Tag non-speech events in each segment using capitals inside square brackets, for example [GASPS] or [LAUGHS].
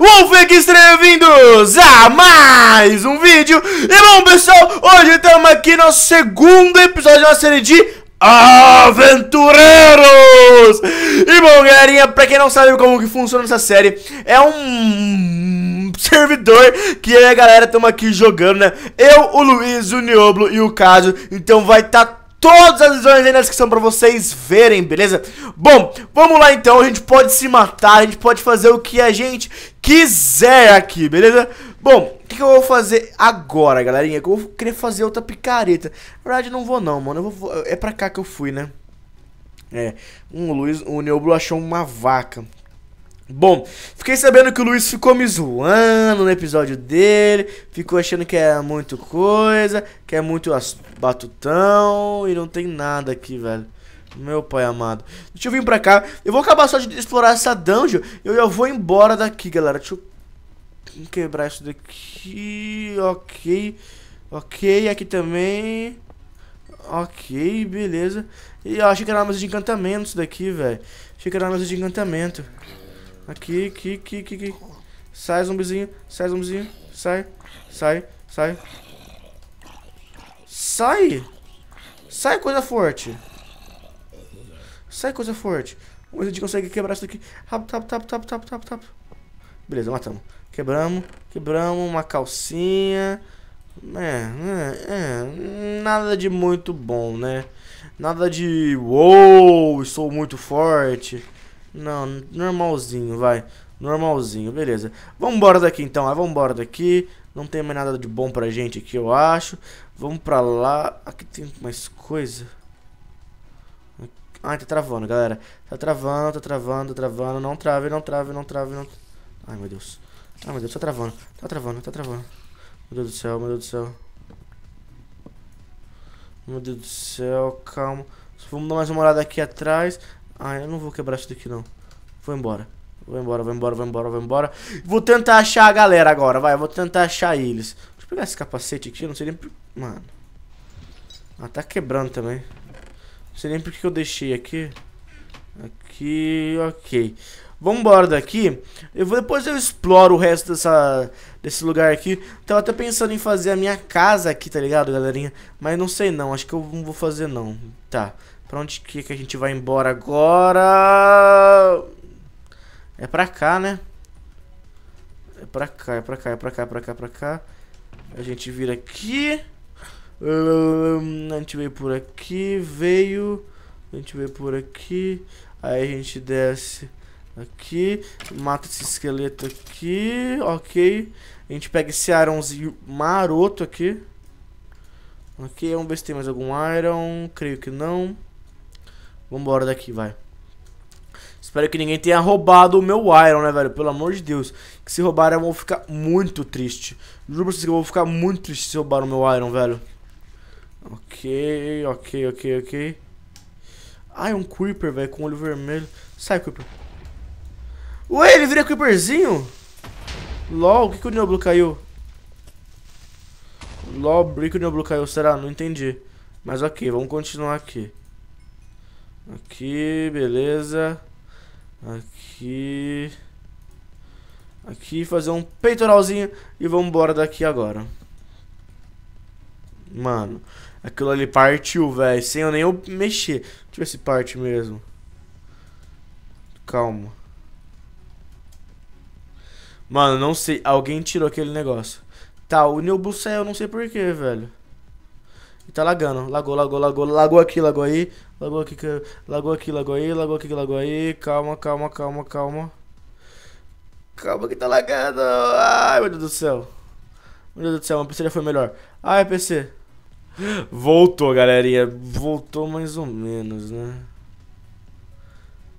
Wolfex, bem-vindos a mais um vídeo E bom pessoal, hoje estamos aqui no segundo episódio da série de Aventureiros! E bom, galerinha, pra quem não sabe como que funciona essa série, é um [LAUGHS] servidor que a galera estamos aqui jogando, né? Eu, o Luiz, o Nioblo e o Caso. Então vai estar tá todas as visões aí na descrição pra vocês verem, beleza? Bom, vamos lá então, a gente pode se matar, a gente pode fazer o que a gente quiser aqui, beleza? Bom, o que, que, eu vou fazer agora, galerinha? Que eu vou querer fazer outra picareta. Na verdade, não vou não, mano. Vou, é pra cá que eu fui, né? É, um Luiz, o Neoblu achou uma vaca. Bom, fiquei sabendo que o Luiz ficou me zoando no episódio dele, ficou achando que é muito coisa, que é muito batutão e não tem nada aqui, velho. Meu pai amado. Deixa eu vir pra cá. Eu vou acabar só de explorar essa dungeon. Eu já vou embora daqui, galera. Deixa eu quebrar isso daqui. Ok. Ok, aqui também. Ok, beleza. E eu achei que era uma mesa de encantamento isso daqui, velho. Achei que era uma mesa de encantamento. Aqui, aqui, aqui, aqui, aqui. Sai, zumbizinho. Sai, zumbizinho. Sai, sai, sai. Sai! Sai, coisa forte. Sai coisa forte. Vamos ver se a gente consegue quebrar isso aqui? Rápido, tap, tap, tap, tap, tap, tap. Beleza, matamos. Quebramos, quebramos uma calcinha. É, é, é, nada de muito bom, né? Nada de, uou, estou muito forte. Não, normalzinho, vai. Normalzinho, beleza. Vambora daqui então, ah, Vamos embora daqui. Não tem mais nada de bom pra gente aqui, eu acho. Vamos pra lá. Aqui tem mais coisa. Ai, tá travando, galera. Tá travando, tá travando, tá travando. Não trave, não trave, não trave, não... Ai, meu Deus. Ai, meu Deus, tá travando. Tá travando, tá travando. Meu Deus do céu, meu Deus do céu. Meu Deus do céu, calma. Vamos dar mais uma olhada aqui atrás. Ai, eu não vou quebrar isso daqui, não. Vou embora. Vou embora, vou embora, vou embora, vou embora. Vou tentar achar a galera agora, vai. Vou tentar achar eles. Deixa eu pegar esse capacete aqui, não sei nem... Mano. Ah, tá quebrando também. Não sei nem porque eu deixei aqui. Aqui, ok. Vamos embora daqui. Eu vou, depois eu exploro o resto dessa, desse lugar aqui. Tava até pensando em fazer a minha casa aqui, tá ligado, galerinha? Mas não sei não, acho que eu não vou fazer não. Tá, pra onde que, que a gente vai embora agora? É pra cá, né? É pra cá, é pra cá, é pra cá, é pra cá, é pra cá. A gente vira aqui. Hum, a gente veio por aqui, veio. A gente veio por aqui. Aí a gente desce aqui. Mata esse esqueleto aqui. Ok. A gente pega esse arãozinho maroto aqui. Ok, vamos ver se tem mais algum iron. Creio que não. Vambora daqui, vai. Espero que ninguém tenha roubado o meu Iron, né, velho? Pelo amor de Deus. Que se roubaram, eu vou ficar muito triste. Juro pra vocês que eu vou ficar muito triste se roubaram o meu Iron, velho. Ok, ok, ok, ok. Ah, é um Creeper, velho, com olho vermelho. Sai, Creeper. Ué, ele vira Creeperzinho? LOL, o que, que o Neoblo caiu? LOL, que o Neoblo caiu, será? Não entendi. Mas ok, vamos continuar aqui. Aqui, beleza. Aqui. Aqui, fazer um peitoralzinho e vamos embora daqui agora. Mano, aquilo ali partiu, velho. Sem eu nem eu mexer. Deixa eu ver se parte mesmo. Calma. Mano, não sei. Alguém tirou aquele negócio. Tá, o Neobu saiu, não sei porquê, velho. E tá lagando. Lagou, lagou, lagou. Lagou aqui, lagou aí. Lagou aqui, lagou aqui, lagou aí. Lagou aqui, lagou aí. Calma, calma, calma, calma. Calma que tá lagando. Ai, meu Deus do céu. Meu Deus do céu, a PC já foi melhor. Ai, PC. Voltou, galerinha. Voltou mais ou menos, né?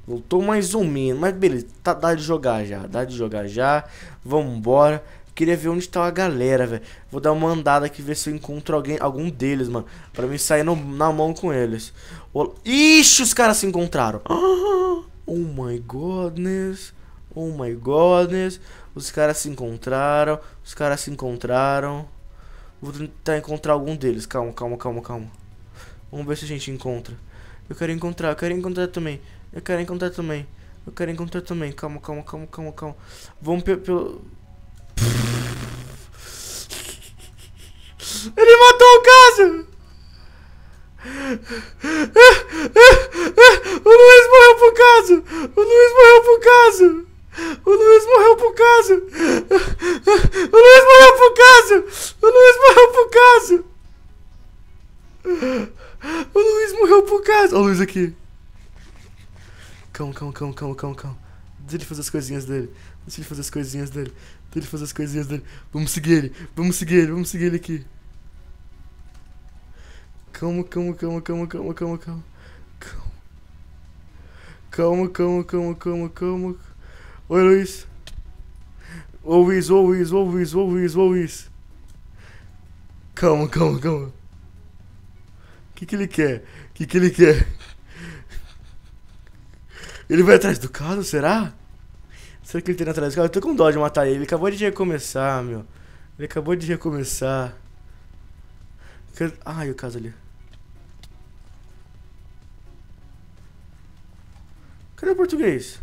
Voltou mais ou menos. Mas beleza, tá, dá de jogar já. Dá de jogar já. Vambora. Queria ver onde tá a galera, velho. Vou dar uma andada aqui, ver se eu encontro alguém, algum deles, mano. Pra mim sair no, na mão com eles. O... Ixi, os caras se encontraram. [GASPS] Oh my godness. Oh my godness. Os caras se encontraram. Os caras se encontraram. Vou tentar encontrar algum deles. Calma, calma, calma, calma. Vamos ver se a gente encontra. Eu quero encontrar, eu quero encontrar também. Eu quero encontrar também. Eu quero encontrar também. Calma, calma, calma, calma, calma. Vamos pelo... Ele matou o caso O Luiz morreu pro caso! O Luiz morreu pro caso! O Luiz morreu por caso! O Luiz morreu por caso! O Luiz morreu por caso! O Luiz morreu por caso! Olha o Luiz aqui! Calma, calma, calma, calma, calma, calma. Deixa ele fazer as coisinhas dele. Deixa ele fazer as coisinhas dele. Deixa ele fazer as coisinhas dele. Vamos seguir ele, vamos seguir ele, vamos seguir ele aqui. Calma, calma, calma, calma, calma, calma, calma. Calma, calma, calma, calma, calma. calma. Oi, Luiz. Ô, Luiz, ô, Luiz, ô, Luiz, ô, Luiz, ô, Luiz. Calma, calma, calma. O que, que ele quer? O que, que ele quer? Ele vai atrás do caso, será? Será que ele tem atrás do caso? Eu tô com dó de matar ele. Ele acabou de recomeçar, meu. Ele acabou de recomeçar. Ai, o caso ali. Cadê o português?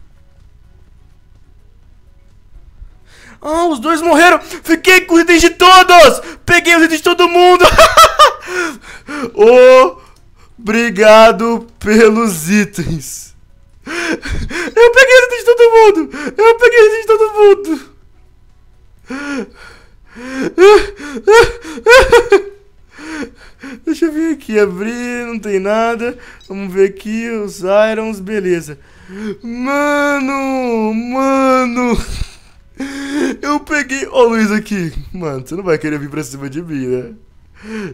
Ah, os dois morreram. Fiquei com os itens de todos. Peguei os itens de todo mundo. [LAUGHS] Obrigado pelos itens. Eu peguei os itens de todo mundo. Eu peguei os itens de todo mundo. [LAUGHS] Deixa eu vir aqui, abrir, não tem nada. Vamos ver aqui os irons, beleza. Mano, mano. [LAUGHS] Eu peguei. Ó, Luiz aqui. Mano, você não vai querer vir pra cima de mim, né?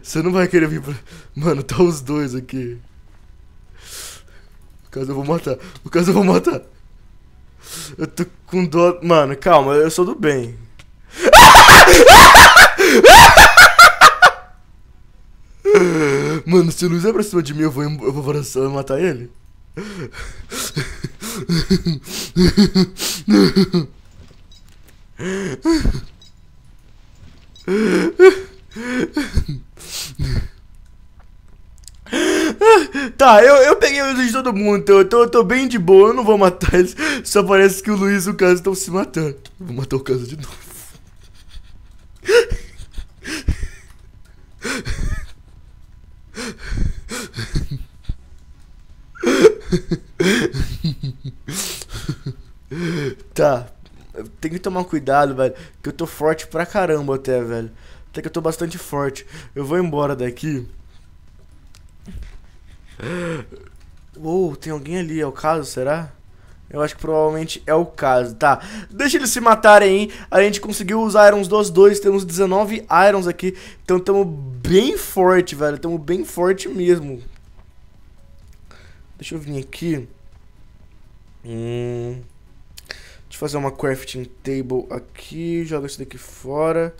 Você não vai querer vir pra. [LAUGHS] Mano, tá os dois aqui. O caso eu vou matar. O caso eu vou matar. Eu tô com dó. Mano, calma, eu sou do bem. [LAUGHS] Mano, se o Luiz é pra cima de mim, eu vou, eu vou matar ele. [LAUGHS] Tá, eu, eu peguei o de todo mundo, então eu tô, eu tô bem de boa, eu não vou matar eles. Só parece que o Luiz e o Caso estão se matando. Vou matar o Caso de novo. tá, tem tenho que tomar cuidado, velho. Que eu tô forte pra caramba até, velho. Até que eu tô bastante forte. Eu vou embora daqui. Uou, tem alguém ali, é o caso, será? Eu acho que provavelmente é o caso, tá? Deixa eles se matarem, hein? A gente conseguiu os Irons dos dois, temos 19 Irons aqui. Então estamos bem forte, velho. Estamos bem forte mesmo. Deixa eu vir aqui. Hum... Deixa eu fazer uma crafting table aqui. Joga isso daqui fora.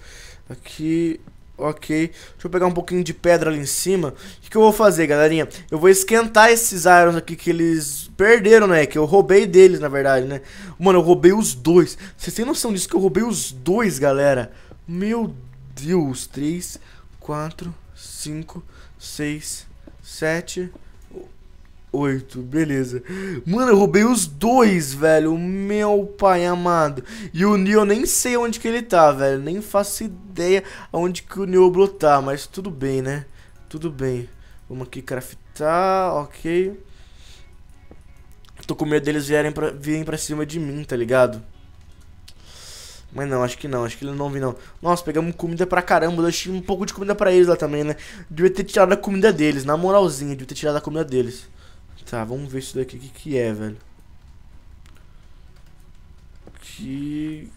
Aqui. Ok, deixa eu pegar um pouquinho de pedra ali em cima O que, que, eu vou fazer, galerinha? Eu vou esquentar esses irons aqui que eles perderam, né? Que eu roubei deles, na verdade, né? Mano, eu roubei os dois Vocês têm noção disso que eu roubei os dois, galera? Meu Deus 3, 4, 5, 6, 7, 8, beleza. Mano, eu roubei os dois, velho. Meu pai amado. E o Neo nem sei onde que ele tá, velho. Nem faço ideia aonde que o Neoblo tá, mas tudo bem, né? Tudo bem. Vamos aqui craftar, ok. Tô com medo deles vierem pra, virem pra cima de mim, tá ligado? Mas não, acho que não, acho que eles não vêm não. Nossa, pegamos comida pra caramba, deixei um pouco de comida pra eles lá também, né? Devia ter tirado a comida deles, na moralzinha, devia ter tirado a comida deles. Tá, vamos ver isso daqui. O que, que é, velho? Que...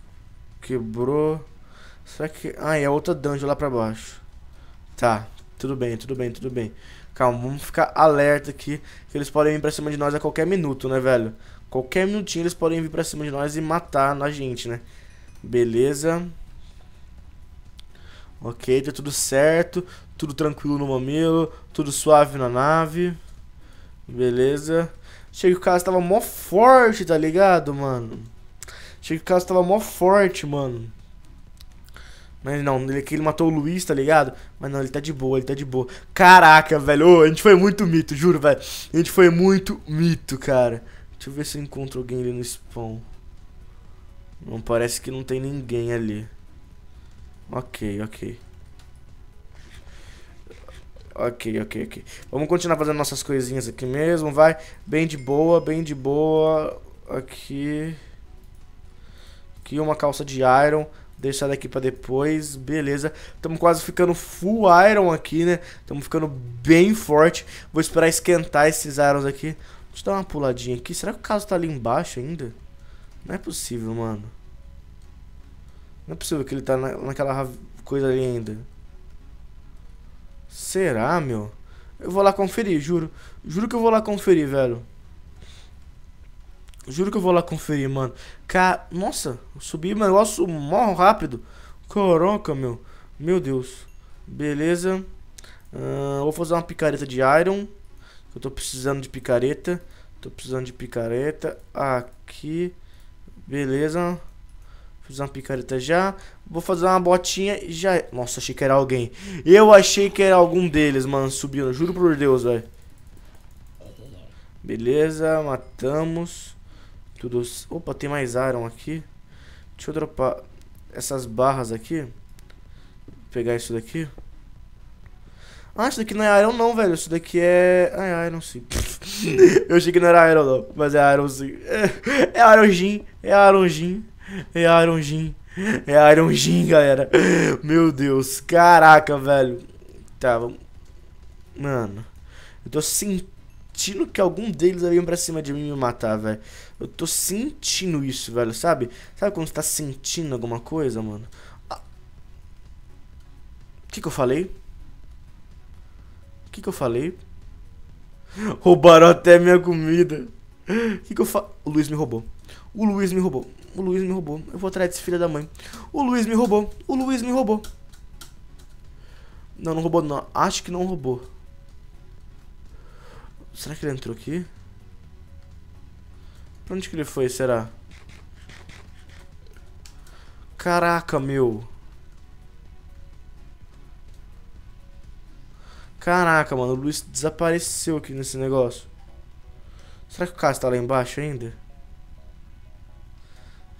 Quebrou... Será que... Ah, é outra dungeon lá pra baixo. Tá, tudo bem, tudo bem, tudo bem. Calma, vamos ficar alerta aqui. Que eles podem vir pra cima de nós a qualquer minuto, né, velho? Qualquer minutinho eles podem vir pra cima de nós e matar a gente, né? Beleza. Ok, tá tudo certo. Tudo tranquilo no mamilo. Tudo suave na nave. Beleza. Achei que o caso tava mó forte, tá ligado, mano? Achei que o caso tava mó forte, mano. Mas não, ele, ele matou o Luiz, tá ligado? Mas não, ele tá de boa, ele tá de boa. Caraca, velho. Ô, a gente foi muito mito, juro, velho. A gente foi muito mito, cara. Deixa eu ver se eu encontro alguém ali no spawn. Não, parece que não tem ninguém ali. Ok, ok. Ok, ok, ok. Vamos continuar fazendo nossas coisinhas aqui mesmo, vai. Bem de boa, bem de boa. Aqui. Aqui uma calça de iron. Deixar daqui pra depois, beleza. Estamos quase ficando full iron aqui, né? Estamos ficando bem forte. Vou esperar esquentar esses irons aqui. Deixa eu dar uma puladinha aqui. Será que o caso tá ali embaixo ainda? Não é possível, mano. Não é possível que ele tá na, naquela coisa ali ainda. Será, meu? Eu vou lá conferir, juro. Juro que eu vou lá conferir, velho. Juro que eu vou lá conferir, mano. Ca... Nossa, eu subi um negócio mó rápido. Coroca, meu. Meu Deus. Beleza. Uh, vou fazer uma picareta de iron. Eu tô precisando de picareta. Tô precisando de picareta. Aqui. Beleza. Fiz uma picareta já. Vou fazer uma botinha e já... É. Nossa, achei que era alguém. Eu achei que era algum deles, mano, subindo. Né? Juro por Deus, velho. Beleza, matamos. Tudo... Opa, tem mais Iron aqui. Deixa eu dropar essas barras aqui. Vou pegar isso daqui. Ah, isso daqui não é Iron não, velho. Isso daqui é... Ah, é Iron sim. [LAUGHS] eu achei que não era Iron não, mas é Iron sim. É, [LAUGHS] é Iron Gin, é Iron Gin, é Iron Gin. É Iron Jin, galera. Meu Deus. Caraca, velho. Tá, vamos... Mano. Eu tô sentindo que algum deles vai vir pra cima de mim e me matar, velho. Eu tô sentindo isso, velho, sabe? Sabe quando você tá sentindo alguma coisa, mano? Ah. O ah. que que eu falei? O que que eu falei? Roubaram até minha comida. O que que eu fa... O Luiz me roubou. O Luiz me roubou. O Luiz me roubou. Eu vou atrás desse filho da mãe. O Luiz me roubou. O Luiz me roubou. Não, não roubou não. Acho que não roubou. Será que ele entrou aqui? Pra onde que ele foi, será? Caraca, meu. Caraca, mano. O Luiz desapareceu aqui nesse negócio. Será que o Cássio tá lá embaixo ainda?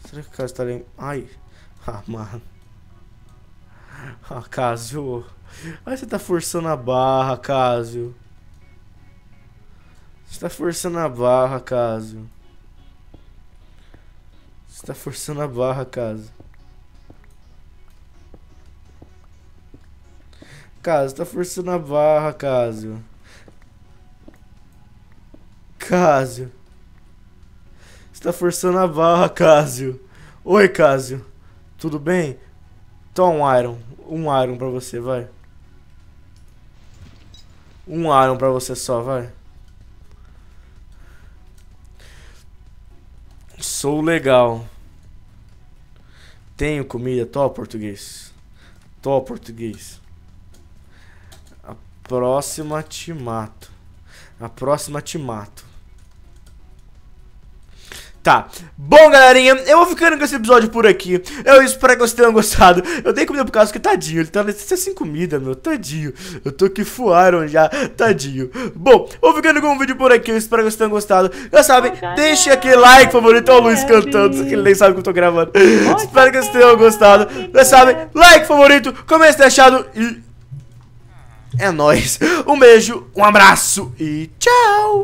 Será que o caso tá ali? Ai. Ah, mano. Ah, Casio. Ai, você tá forçando a barra, Casio. Você tá forçando a barra, Casio. Você tá forçando a barra, Casio. Caso tá forçando a barra, Casio. Casio. Você tá forçando a barra, Cásio. Oi, Cásio. Tudo bem? Toma um Iron. Um Iron pra você, vai. Um Iron pra você só, vai. Sou legal. Tenho comida, tô português. Tô português. A próxima te mato. A próxima te mato. Tá. Bom, galerinha, eu vou ficando com esse episódio por aqui. Eu espero que vocês tenham gostado. Eu dei comida pro caso que tadinho. Ele tá é sem comida, meu. Tadinho. Eu tô que fuaram já. Tadinho. Bom, vou ficando com o vídeo por aqui. Eu espero que vocês tenham gostado. Já sabem, deixe aquele like favorito. Olha o Luiz cantando, que ele nem sabe que eu tô gravando. [LAUGHS] espero que vocês tenham gostado. Já sabem, like favorito, comente deixado e... É nóis. Um beijo, um abraço e tchau!